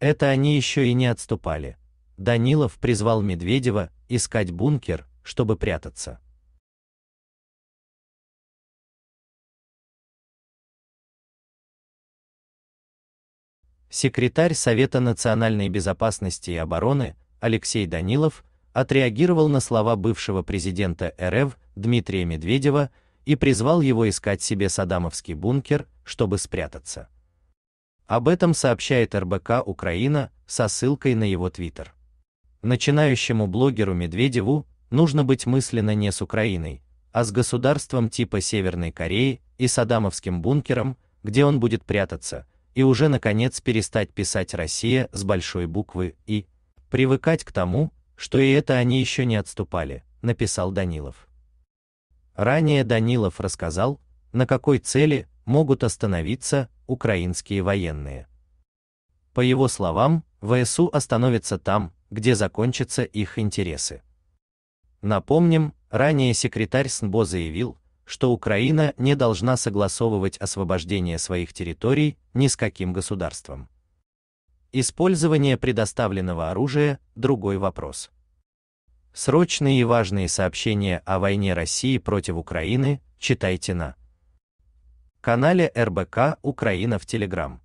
Это они еще и не отступали. Данилов призвал Медведева искать бункер, чтобы прятаться. Секретарь Совета национальной безопасности и обороны Алексей Данилов отреагировал на слова бывшего президента РФ Дмитрия Медведева и призвал его искать себе садамовский бункер, чтобы спрятаться. Об этом сообщает РБК Украина со ссылкой на его твиттер. Начинающему блогеру Медведеву нужно быть мысленно не с Украиной, а с государством типа Северной Кореи и Саддамовским бункером, где он будет прятаться, и уже наконец перестать писать «Россия» с большой буквы «и», привыкать к тому, что и это они еще не отступали, написал Данилов. Ранее Данилов рассказал, на какой цели могут остановиться украинские военные. По его словам, ВСУ остановится там, где закончатся их интересы. Напомним, ранее секретарь СНБО заявил, что Украина не должна согласовывать освобождение своих территорий ни с каким государством. Использование предоставленного оружия – другой вопрос. Срочные и важные сообщения о войне России против Украины читайте на канале РБК Украина в Телеграм.